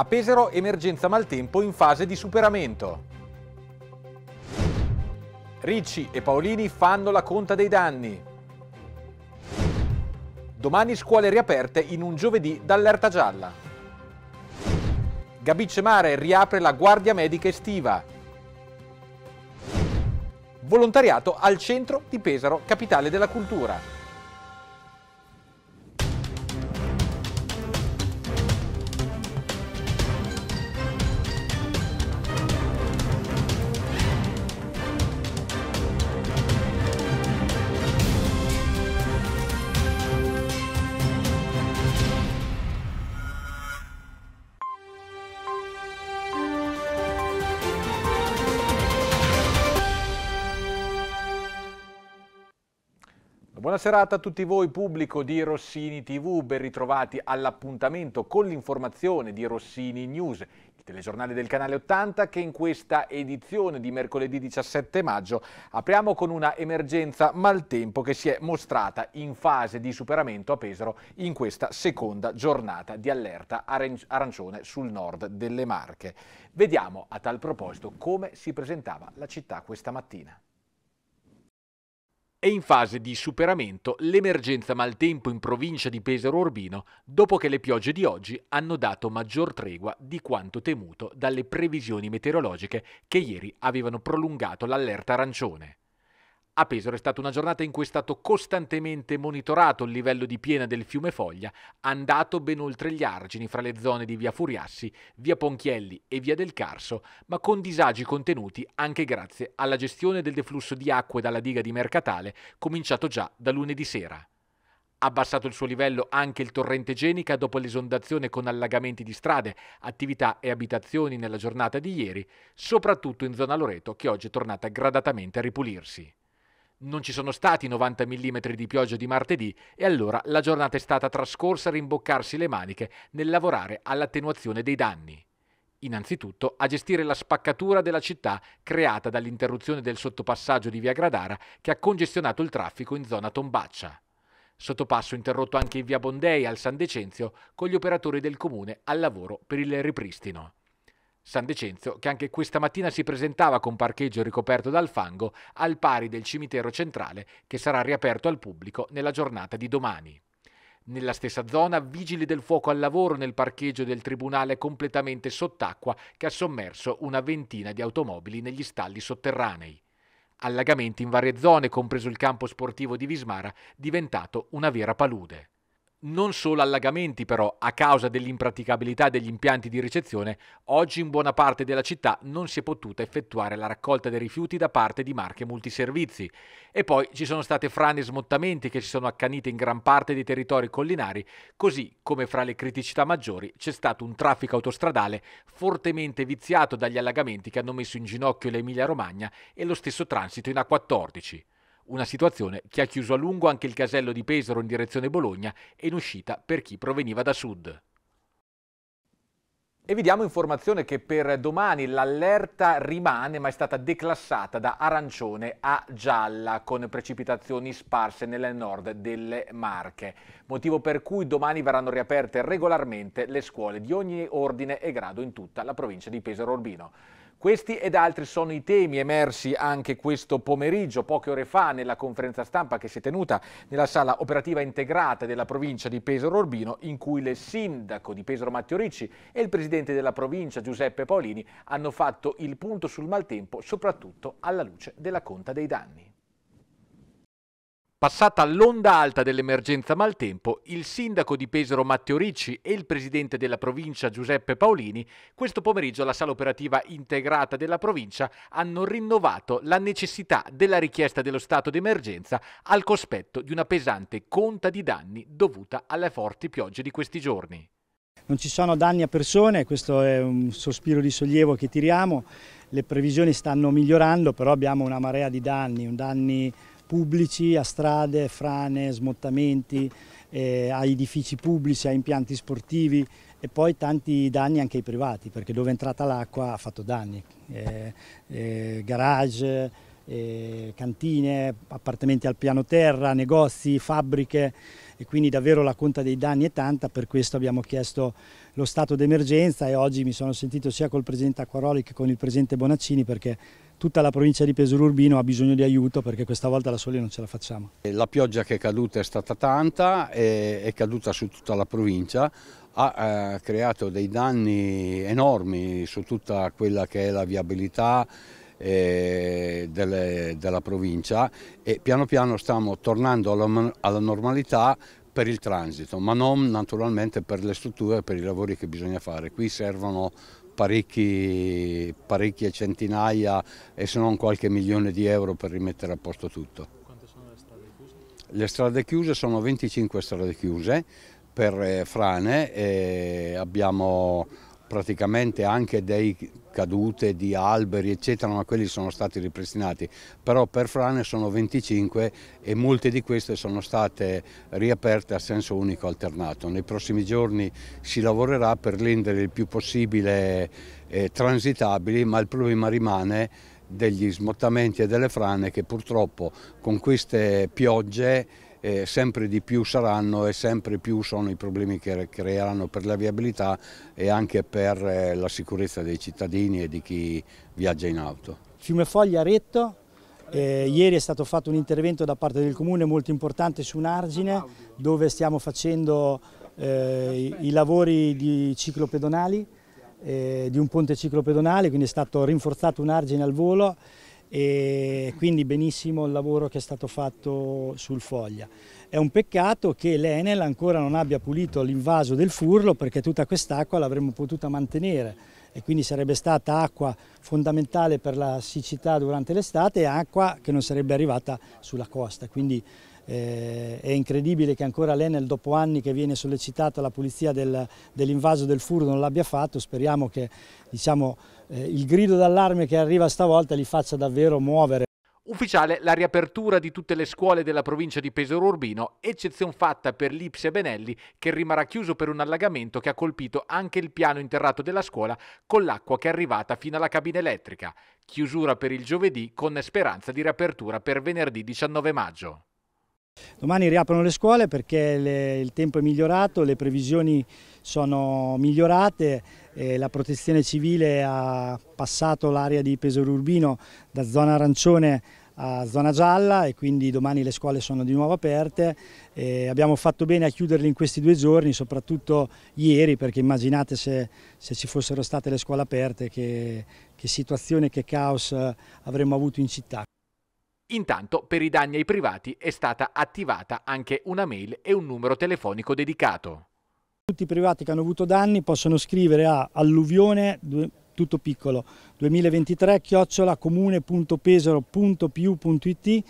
A Pesaro emergenza maltempo in fase di superamento. Ricci e Paolini fanno la conta dei danni. Domani scuole riaperte in un giovedì d'allerta gialla. Gabicce Mare riapre la guardia medica estiva. Volontariato al centro di Pesaro, capitale della cultura. Buona serata a tutti voi pubblico di Rossini TV, ben ritrovati all'appuntamento con l'informazione di Rossini News, il telegiornale del canale 80 che in questa edizione di mercoledì 17 maggio apriamo con una emergenza maltempo che si è mostrata in fase di superamento a Pesaro in questa seconda giornata di allerta arancione sul nord delle Marche. Vediamo a tal proposito come si presentava la città questa mattina. È in fase di superamento l'emergenza maltempo in provincia di Pesaro Urbino dopo che le piogge di oggi hanno dato maggior tregua di quanto temuto dalle previsioni meteorologiche che ieri avevano prolungato l'allerta arancione. A Pesaro è stata una giornata in cui è stato costantemente monitorato il livello di piena del fiume Foglia, andato ben oltre gli argini fra le zone di via Furiassi, via Ponchielli e via del Carso, ma con disagi contenuti anche grazie alla gestione del deflusso di acque dalla diga di Mercatale, cominciato già da lunedì sera abbassato il suo livello anche il torrente Genica dopo l'esondazione con allagamenti di strade, attività e abitazioni nella giornata di ieri, soprattutto in zona Loreto che oggi è tornata gradatamente a ripulirsi. Non ci sono stati 90 mm di pioggia di martedì e allora la giornata è stata trascorsa a rimboccarsi le maniche nel lavorare all'attenuazione dei danni. Innanzitutto a gestire la spaccatura della città creata dall'interruzione del sottopassaggio di Via Gradara che ha congestionato il traffico in zona Tombaccia. Sottopasso interrotto anche in Via Bondei al San Decenzio con gli operatori del comune al lavoro per il ripristino. San Decenzio, che anche questa mattina si presentava con parcheggio ricoperto dal fango, al pari del cimitero centrale, che sarà riaperto al pubblico nella giornata di domani. Nella stessa zona, vigili del fuoco al lavoro nel parcheggio del tribunale completamente sott'acqua che ha sommerso una ventina di automobili negli stalli sotterranei. Allagamenti in varie zone, compreso il campo sportivo di Vismara, diventato una vera palude non solo allagamenti però, a causa dell'impraticabilità degli impianti di ricezione, oggi in buona parte della città non si è potuta effettuare la raccolta dei rifiuti da parte di marche multiservizi. E poi ci sono state frane e smottamenti che si sono accanite in gran parte dei territori collinari, così come fra le criticità maggiori c'è stato un traffico autostradale fortemente viziato dagli allagamenti che hanno messo in ginocchio l'Emilia Romagna e lo stesso transito in A14. Una situazione che ha chiuso a lungo anche il casello di Pesaro in direzione Bologna e in uscita per chi proveniva da sud. E vi diamo informazione che per domani l'allerta rimane ma è stata declassata da arancione a gialla con precipitazioni sparse nel nord delle Marche, motivo per cui domani verranno riaperte regolarmente le scuole di ogni ordine e grado in tutta la provincia di Pesaro Urbino. Questi ed altri sono i temi emersi anche questo pomeriggio, poche ore fa, nella conferenza stampa che si è tenuta nella sala operativa integrata della provincia di Pesaro Orbino, in cui il sindaco di Pesaro Matteo Ricci e il presidente della provincia Giuseppe Paolini hanno fatto il punto sul maltempo, soprattutto alla luce della conta dei danni. Passata l'onda alta dell'emergenza maltempo, il sindaco di Pesaro Matteo Ricci e il presidente della provincia Giuseppe Paolini, questo pomeriggio alla sala operativa integrata della provincia, hanno rinnovato la necessità della richiesta dello stato d'emergenza al cospetto di una pesante conta di danni dovuta alle forti piogge di questi giorni. Non ci sono danni a persone, questo è un sospiro di sollievo che tiriamo, le previsioni stanno migliorando, però abbiamo una marea di danni, un danni pubblici, a strade, frane, smottamenti, eh, a edifici pubblici, a impianti sportivi e poi tanti danni anche ai privati perché dove è entrata l'acqua ha fatto danni, eh, eh, garage, eh, cantine, appartamenti al piano terra, negozi, fabbriche e quindi davvero la conta dei danni è tanta, per questo abbiamo chiesto lo stato d'emergenza e oggi mi sono sentito sia col Presidente Acquaroli che con il Presidente Bonaccini perché tutta la provincia di Pesaro Urbino ha bisogno di aiuto perché questa volta da soli non ce la facciamo. Eh, la pioggia che è caduta è stata tanta, è, è caduta su tutta la provincia, ha eh, creato dei danni enormi su tutta quella che è la viabilità eh, delle, della provincia e piano piano stiamo tornando alla, alla normalità per il transito, ma non naturalmente per le strutture e per i lavori che bisogna fare. Qui servono parecchi, parecchie centinaia e se non qualche milione di euro per rimettere a posto tutto. Quante sono le strade chiuse? Le strade chiuse sono 25 strade chiuse per eh, frane e eh, abbiamo praticamente anche dei cadute di alberi eccetera, ma quelli sono stati ripristinati, però per frane sono 25 e molte di queste sono state riaperte a senso unico alternato. Nei prossimi giorni si lavorerà per rendere il più possibile eh, transitabili, ma il problema rimane degli smottamenti e delle frane che purtroppo con queste piogge eh, sempre di più saranno e sempre più sono i problemi che creeranno per la viabilità e anche per eh, la sicurezza dei cittadini e di chi viaggia in auto. Fiume Foglia Retto, eh, ieri è stato fatto un intervento da parte del Comune molto importante su un argine dove stiamo facendo eh, i, i lavori di ciclo ciclopedonali, eh, di un ponte ciclo pedonale, quindi è stato rinforzato un argine al volo e quindi benissimo il lavoro che è stato fatto sul Foglia. È un peccato che l'Enel ancora non abbia pulito l'invaso del Furlo perché tutta quest'acqua l'avremmo potuta mantenere e quindi sarebbe stata acqua fondamentale per la siccità durante l'estate e acqua che non sarebbe arrivata sulla costa. Quindi eh, è incredibile che ancora l'Enel dopo anni che viene sollecitata la pulizia del, dell'invaso del Furlo non l'abbia fatto, speriamo che diciamo, eh, il grido d'allarme che arriva stavolta li faccia davvero muovere. Ufficiale la riapertura di tutte le scuole della provincia di Pesaro Urbino, eccezione fatta per l'Ipsia e Benelli che rimarrà chiuso per un allagamento che ha colpito anche il piano interrato della scuola con l'acqua che è arrivata fino alla cabina elettrica. Chiusura per il giovedì con speranza di riapertura per venerdì 19 maggio. Domani riaprono le scuole perché le, il tempo è migliorato, le previsioni sono migliorate, e la protezione civile ha passato l'area di Pesaro Urbino da zona arancione a zona gialla e quindi domani le scuole sono di nuovo aperte. E abbiamo fatto bene a chiuderle in questi due giorni, soprattutto ieri, perché immaginate se, se ci fossero state le scuole aperte, che, che situazione, che caos avremmo avuto in città. Intanto per i danni ai privati è stata attivata anche una mail e un numero telefonico dedicato. Tutti i privati che hanno avuto danni possono scrivere a alluvione tutto piccolo 2023 chiocciola comune.pesaro.piu.it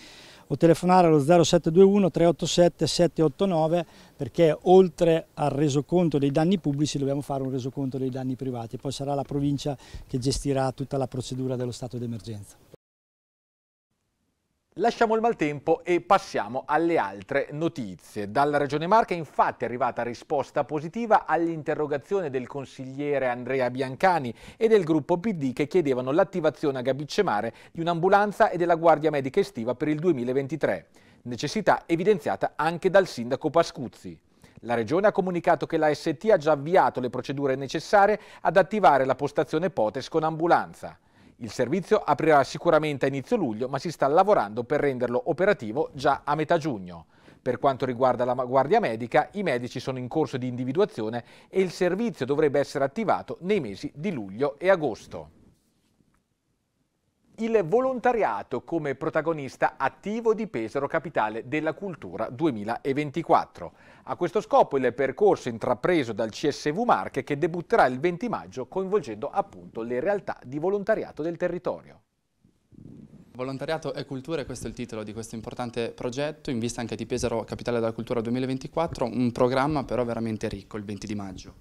o telefonare allo 0721 387 789 perché oltre al resoconto dei danni pubblici dobbiamo fare un resoconto dei danni privati, poi sarà la provincia che gestirà tutta la procedura dello stato d'emergenza. Lasciamo il maltempo e passiamo alle altre notizie. Dalla Regione Marca è infatti arrivata risposta positiva all'interrogazione del consigliere Andrea Biancani e del gruppo PD che chiedevano l'attivazione a Gabicemare di un'ambulanza e della Guardia Medica Estiva per il 2023, necessità evidenziata anche dal sindaco Pascuzzi. La Regione ha comunicato che la ST ha già avviato le procedure necessarie ad attivare la postazione POTES con ambulanza. Il servizio aprirà sicuramente a inizio luglio, ma si sta lavorando per renderlo operativo già a metà giugno. Per quanto riguarda la guardia medica, i medici sono in corso di individuazione e il servizio dovrebbe essere attivato nei mesi di luglio e agosto il volontariato come protagonista attivo di Pesaro Capitale della Cultura 2024. A questo scopo il percorso intrapreso dal CSV Marche che debutterà il 20 maggio coinvolgendo appunto le realtà di volontariato del territorio. Volontariato e cultura, questo è il titolo di questo importante progetto, in vista anche di Pesaro Capitale della Cultura 2024, un programma però veramente ricco il 20 di maggio.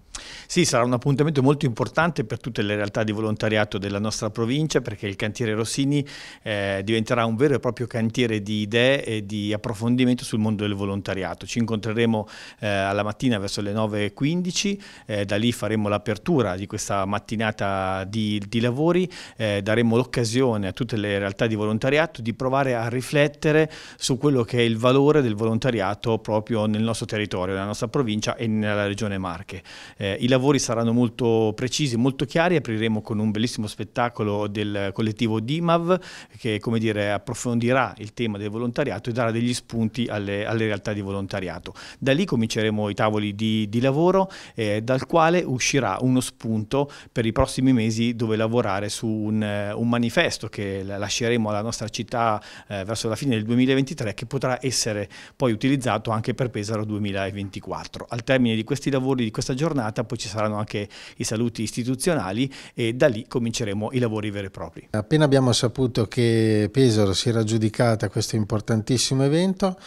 Sì, sarà un appuntamento molto importante per tutte le realtà di volontariato della nostra provincia perché il cantiere Rossini eh, diventerà un vero e proprio cantiere di idee e di approfondimento sul mondo del volontariato. Ci incontreremo eh, alla mattina verso le 9.15, eh, da lì faremo l'apertura di questa mattinata di, di lavori, eh, daremo l'occasione a tutte le realtà di volontariato, di provare a riflettere su quello che è il valore del volontariato proprio nel nostro territorio, nella nostra provincia e nella regione Marche. Eh, I lavori saranno molto precisi, molto chiari, apriremo con un bellissimo spettacolo del collettivo DIMAV che come dire, approfondirà il tema del volontariato e darà degli spunti alle, alle realtà di volontariato. Da lì cominceremo i tavoli di, di lavoro eh, dal quale uscirà uno spunto per i prossimi mesi dove lavorare su un, eh, un manifesto che lasceremo diciamo, la nostra città eh, verso la fine del 2023 che potrà essere poi utilizzato anche per Pesaro 2024. Al termine di questi lavori, di questa giornata, poi ci saranno anche i saluti istituzionali e da lì cominceremo i lavori veri e propri. Appena abbiamo saputo che Pesaro si era giudicata questo importantissimo evento,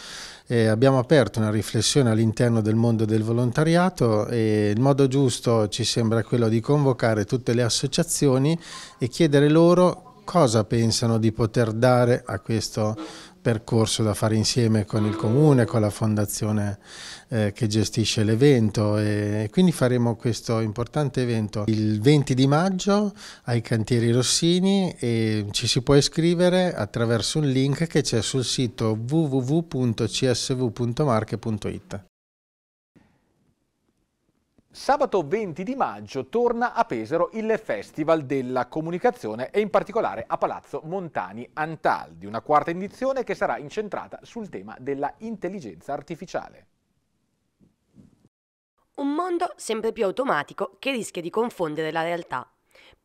eh, abbiamo aperto una riflessione all'interno del mondo del volontariato e il modo giusto ci sembra quello di convocare tutte le associazioni e chiedere loro cosa pensano di poter dare a questo percorso da fare insieme con il comune, con la fondazione eh, che gestisce l'evento e quindi faremo questo importante evento il 20 di maggio ai cantieri Rossini e ci si può iscrivere attraverso un link che c'è sul sito www.csv.marche.it. Sabato 20 di maggio torna a Pesaro il Festival della Comunicazione e in particolare a Palazzo Montani Antaldi, una quarta edizione che sarà incentrata sul tema della intelligenza artificiale. Un mondo sempre più automatico che rischia di confondere la realtà.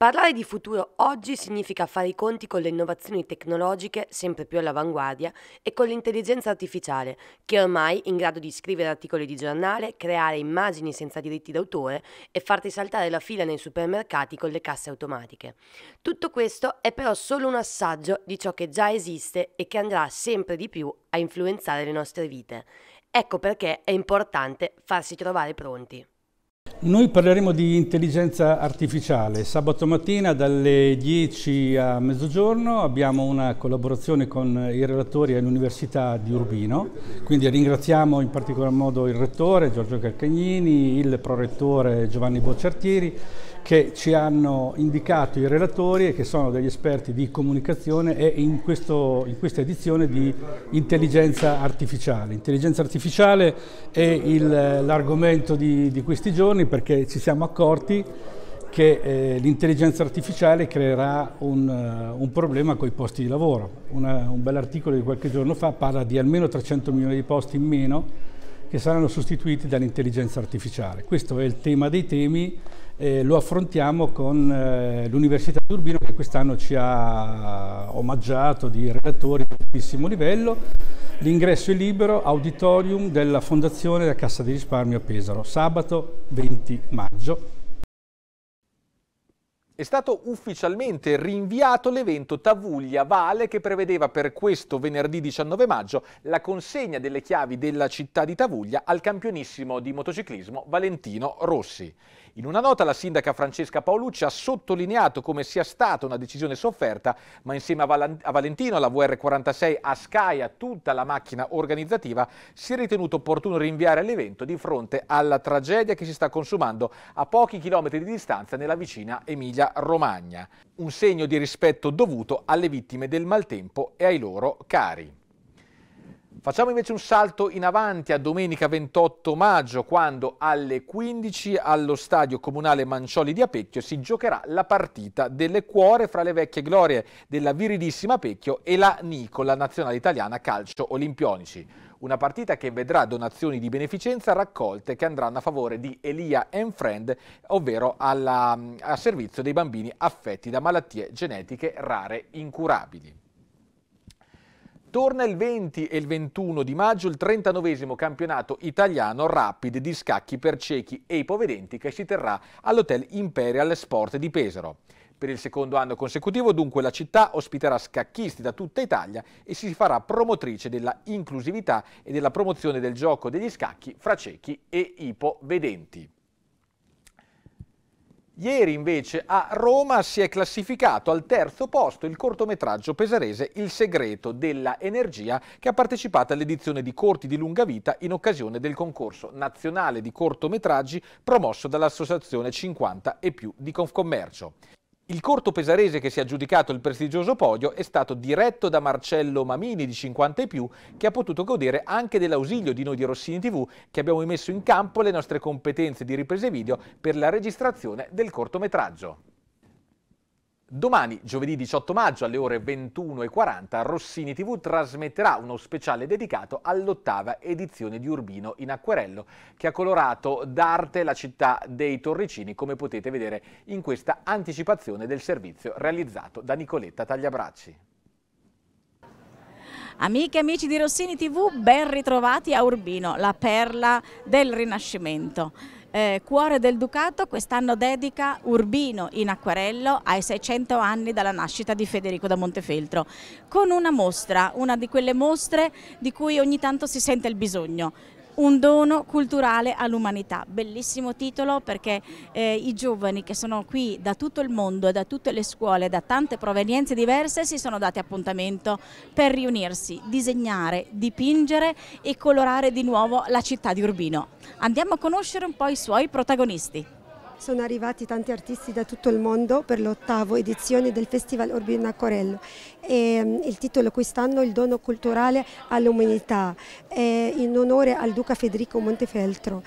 Parlare di futuro oggi significa fare i conti con le innovazioni tecnologiche sempre più all'avanguardia e con l'intelligenza artificiale, che è ormai è in grado di scrivere articoli di giornale, creare immagini senza diritti d'autore e farti saltare la fila nei supermercati con le casse automatiche. Tutto questo è però solo un assaggio di ciò che già esiste e che andrà sempre di più a influenzare le nostre vite. Ecco perché è importante farsi trovare pronti. Noi parleremo di intelligenza artificiale. Sabato mattina dalle 10 a mezzogiorno abbiamo una collaborazione con i relatori all'Università di Urbino, quindi ringraziamo in particolar modo il rettore Giorgio Carcagnini, il prorettore Giovanni Bocciartieri che ci hanno indicato i relatori e che sono degli esperti di comunicazione e in, questo, in questa edizione di intelligenza artificiale. Intelligenza artificiale è l'argomento di, di, questi giorni perché ci siamo accorti che eh, l'intelligenza artificiale creerà un, eh, un problema con i posti di lavoro. Una, un bell'articolo di qualche giorno fa parla di almeno 300 milioni di posti in meno che saranno sostituiti dall'intelligenza artificiale. Questo è il tema dei temi eh, lo affrontiamo con eh, l'Università di Urbino che quest'anno ci ha omaggiato di relatori di altissimo livello. L'ingresso è libero, auditorium della Fondazione della Cassa di Risparmio a Pesaro, sabato 20 maggio. È stato ufficialmente rinviato l'evento Tavuglia Vale che prevedeva per questo venerdì 19 maggio la consegna delle chiavi della città di Tavuglia al campionissimo di motociclismo Valentino Rossi. In una nota la sindaca Francesca Paolucci ha sottolineato come sia stata una decisione sofferta, ma insieme a, Val a Valentino, alla VR46, a Sky, a tutta la macchina organizzativa, si è ritenuto opportuno rinviare l'evento di fronte alla tragedia che si sta consumando a pochi chilometri di distanza nella vicina Emilia-Romagna. Un segno di rispetto dovuto alle vittime del maltempo e ai loro cari. Facciamo invece un salto in avanti a domenica 28 maggio quando alle 15 allo stadio comunale Mancioli di Apecchio si giocherà la partita delle cuore fra le vecchie glorie della viridissima Apecchio e la Nicola nazionale italiana calcio olimpionici. Una partita che vedrà donazioni di beneficenza raccolte che andranno a favore di Elia and Friend, ovvero alla, a servizio dei bambini affetti da malattie genetiche rare incurabili torna il 20 e il 21 di maggio il 39 campionato italiano rapid di scacchi per ciechi e ipovedenti che si terrà all'Hotel Imperial Sport di Pesaro. Per il secondo anno consecutivo dunque la città ospiterà scacchisti da tutta Italia e si farà promotrice della inclusività e della promozione del gioco degli scacchi fra ciechi e ipovedenti. Ieri invece a Roma si è classificato al terzo posto il cortometraggio pesarese Il segreto della energia che ha partecipato all'edizione di corti di lunga vita in occasione del concorso nazionale di cortometraggi promosso dall'Associazione 50 e più di Confcommercio. Il corto pesarese che si è aggiudicato il prestigioso podio è stato diretto da Marcello Mamini di 50 e più che ha potuto godere anche dell'ausilio di noi di Rossini TV che abbiamo messo in campo le nostre competenze di riprese video per la registrazione del cortometraggio. Domani, giovedì 18 maggio, alle ore 21.40, Rossini TV trasmetterà uno speciale dedicato all'ottava edizione di Urbino in acquerello, che ha colorato d'arte la città dei Torricini, come potete vedere in questa anticipazione del servizio realizzato da Nicoletta Tagliabracci. Amiche e amici di Rossini TV, ben ritrovati a Urbino, la perla del Rinascimento eh, Cuore del Ducato quest'anno dedica Urbino in acquarello ai 600 anni dalla nascita di Federico da Montefeltro con una mostra, una di quelle mostre di cui ogni tanto si sente il bisogno un dono culturale all'umanità. Bellissimo titolo perché eh, i giovani che sono qui da tutto il mondo, da tutte le scuole, da tante provenienze diverse si sono dati appuntamento per riunirsi, disegnare, dipingere e colorare di nuovo la città di Urbino. Andiamo a conoscere un po' i suoi protagonisti. Sono arrivati tanti artisti da tutto il mondo per l'ottavo edizione del Festival Urbina Corello. E, mm, il titolo quest'anno è Il dono culturale all'umanità, in onore al duca Federico Montefeltro.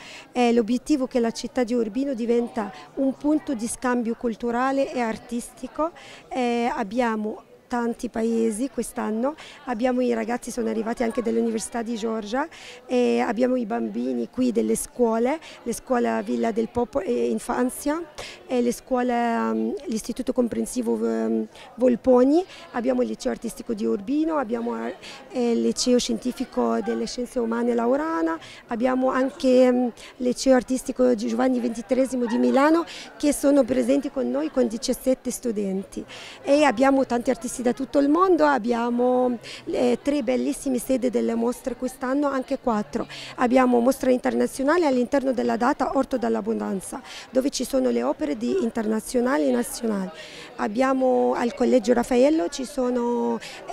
l'obiettivo è che la città di Urbino diventa un punto di scambio culturale e artistico. Eh, abbiamo tanti paesi quest'anno, abbiamo i ragazzi, sono arrivati anche dall'Università di Georgia, e abbiamo i bambini qui delle scuole, le scuole Villa del Popolo e eh, Infanzia, e mm, l'Istituto Comprensivo mm, Volponi, abbiamo il liceo artistico di Urbino, abbiamo eh, il liceo scientifico delle scienze umane Laurana, abbiamo anche mm, il liceo artistico Giovanni XXIII di Milano che sono presenti con noi con 17 studenti e abbiamo tanti artisti ragazzi da tutto il mondo, abbiamo eh, tre bellissime sedi delle mostre quest'anno, anche quattro. Abbiamo mostre internazionali all'interno della data Orto dall'Abbondanza, dove ci sono le opere di internazionali e nazionali. Abbiamo al Collegio Raffaello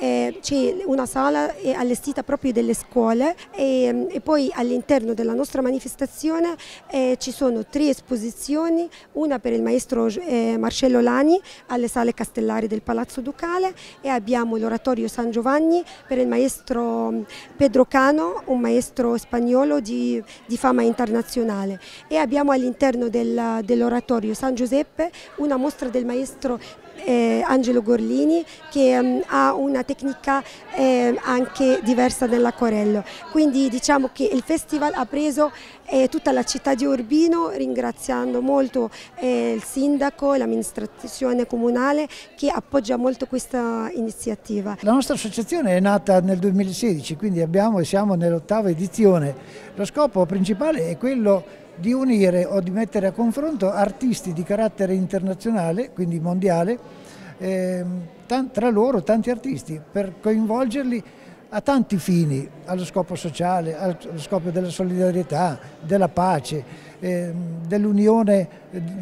eh, c'è una sala eh, allestita proprio delle scuole e, e poi all'interno della nostra manifestazione eh, ci sono tre esposizioni, una per il maestro eh, Marcello Lani alle sale castellari del Palazzo Ducale e abbiamo l'oratorio San Giovanni per il maestro mm, Pedro Cano, un maestro spagnolo di, di fama internazionale e abbiamo all'interno dell'oratorio San Giuseppe una mostra del maestro eh, Angelo Gorlini che mh, mm, ha una tecnica eh, anche diversa dell'acquarello. Quindi diciamo che il festival ha preso eh, tutta la città di Urbino ringraziando molto eh, il sindaco e l'amministrazione comunale che appoggia molto questa iniziativa. La nostra associazione è nata nel 2016, quindi abbiamo e siamo nell'ottava edizione. Lo scopo principale è quello di unire o di mettere a confronto artisti di carattere internazionale, quindi mondiale, eh, tra loro tanti artisti, per coinvolgerli a tanti fini, allo scopo sociale, allo scopo della solidarietà, della pace, ehm, eh, dell'unione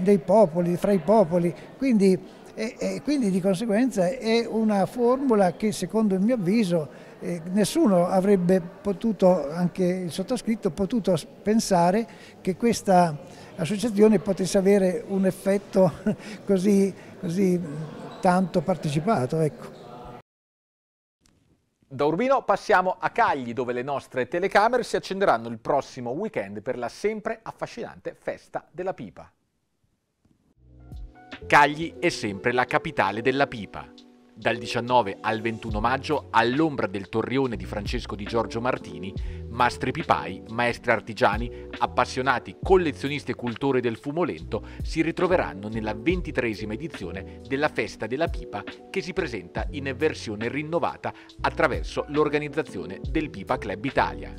dei popoli, fra i popoli. Quindi e, e quindi di conseguenza è una formula che secondo il mio avviso eh, nessuno avrebbe potuto, anche il sottoscritto, potuto pensare che questa associazione potesse avere un effetto così, così tanto partecipato. Ecco. Da Urbino passiamo a Cagli dove le nostre telecamere si accenderanno il prossimo weekend per la sempre affascinante festa della pipa. Cagli è sempre la capitale della pipa. Dal 19 al 21 maggio, all'ombra del torrione di Francesco di Giorgio Martini, mastri pipai, maestri artigiani, appassionati, collezionisti e cultori del fumolento si ritroveranno nella ventitresima edizione della Festa della Pipa che si presenta in versione rinnovata attraverso l'organizzazione del Pipa Club Italia.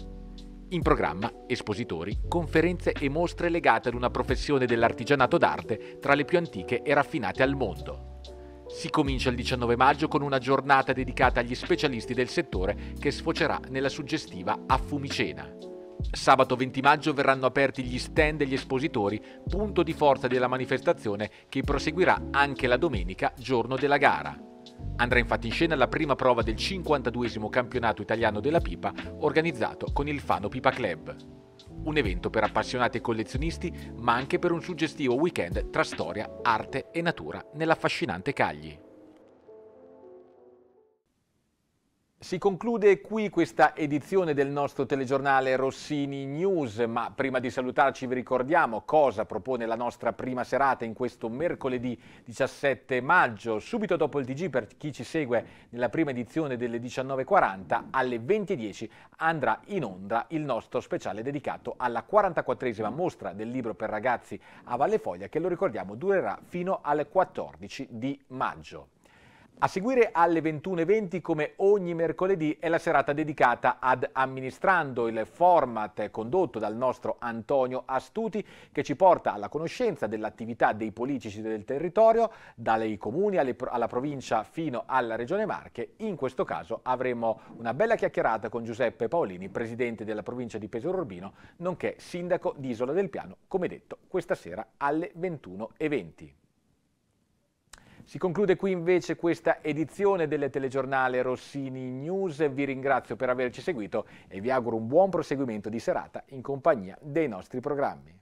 In programma espositori, conferenze e mostre legate ad una professione dell'artigianato d'arte tra le più antiche e raffinate al mondo. Si comincia il 19 maggio con una giornata dedicata agli specialisti del settore che sfocerà nella suggestiva affumicena. Sabato 20 maggio verranno aperti gli stand degli espositori, punto di forza della manifestazione che proseguirà anche la domenica, giorno della gara. Andrà infatti in scena la prima prova del 52 campionato italiano della pipa organizzato con il Fano Pipa Club. Un evento per appassionati e collezionisti, ma anche per un suggestivo weekend tra storia, arte e natura nell'affascinante Cagli. Si conclude qui questa edizione del nostro telegiornale Rossini News, ma prima di salutarci vi ricordiamo cosa propone la nostra prima serata in questo mercoledì 17 maggio, subito dopo il TG per chi ci segue nella prima edizione delle 19.40 alle 20.10 andrà in onda il nostro speciale dedicato alla 44esima mostra del libro per ragazzi a Valle Foglia che lo ricordiamo durerà fino al 14 di maggio. A seguire alle 21.20 come ogni mercoledì è la serata dedicata ad Amministrando, il format condotto dal nostro Antonio Astuti che ci porta alla conoscenza dell'attività dei politici del territorio, dai comuni alle, alla provincia fino alla regione Marche. In questo caso avremo una bella chiacchierata con Giuseppe Paolini, presidente della provincia di Pesaro Urbino, nonché sindaco di Isola del Piano, come detto questa sera alle 21.20. Si conclude qui invece questa edizione del telegiornale Rossini News. Vi ringrazio per averci seguito e vi auguro un buon proseguimento di serata in compagnia dei nostri programmi.